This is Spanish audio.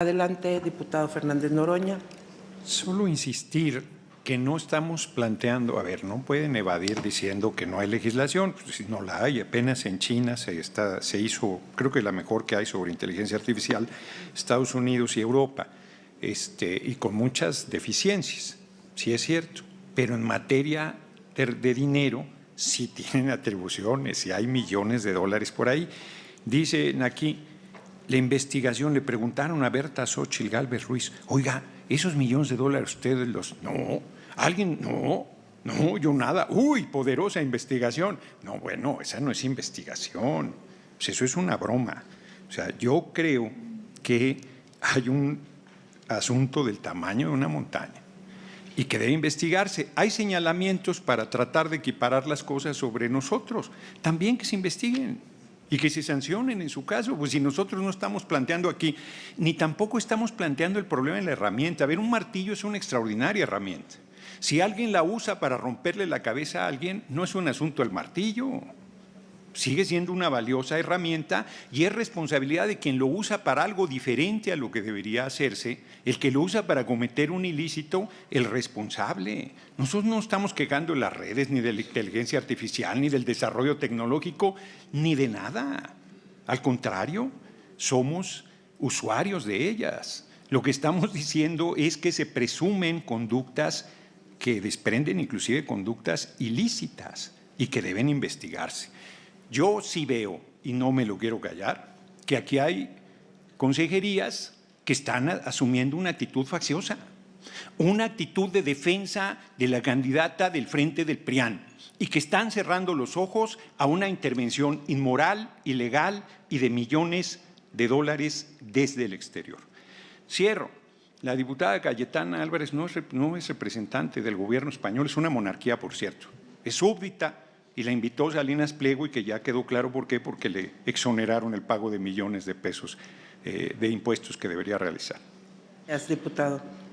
Adelante, diputado Fernández Noroña. Solo insistir que no estamos planteando, a ver, no pueden evadir diciendo que no hay legislación, pues, si no la hay, apenas en China se, hizo, creo que la mejor que hay sobre inteligencia artificial, Estados Unidos y Europa, este, y con muchas deficiencias, sí es cierto, pero en materia de, de dinero sí tienen atribuciones y hay millones de dólares por ahí. Dicen aquí, la investigación, le preguntaron a Berta Xochitl Galvez Ruiz, oiga, esos millones de dólares ustedes los... No, alguien, no, no, yo nada. Uy, poderosa investigación. No, bueno, esa no es investigación. Pues eso es una broma. O sea, yo creo que hay un asunto del tamaño de una montaña y que debe investigarse. Hay señalamientos para tratar de equiparar las cosas sobre nosotros. También que se investiguen y que se sancionen en su caso, pues si nosotros no estamos planteando aquí, ni tampoco estamos planteando el problema en la herramienta. A ver, un martillo es una extraordinaria herramienta. Si alguien la usa para romperle la cabeza a alguien, no es un asunto el martillo sigue siendo una valiosa herramienta y es responsabilidad de quien lo usa para algo diferente a lo que debería hacerse, el que lo usa para cometer un ilícito, el responsable. Nosotros no estamos quejando de las redes, ni de la inteligencia artificial, ni del desarrollo tecnológico, ni de nada. Al contrario, somos usuarios de ellas. Lo que estamos diciendo es que se presumen conductas que desprenden inclusive conductas ilícitas y que deben investigarse. Yo sí veo, y no me lo quiero callar, que aquí hay consejerías que están asumiendo una actitud facciosa, una actitud de defensa de la candidata del frente del PRIAN y que están cerrando los ojos a una intervención inmoral, ilegal y de millones de dólares desde el exterior. Cierro. La diputada Cayetana Álvarez no es, no es representante del gobierno español, es una monarquía, por cierto. Es súbdita y la invitó Salinas Pliego y que ya quedó claro por qué, porque le exoneraron el pago de millones de pesos eh, de impuestos que debería realizar. diputado.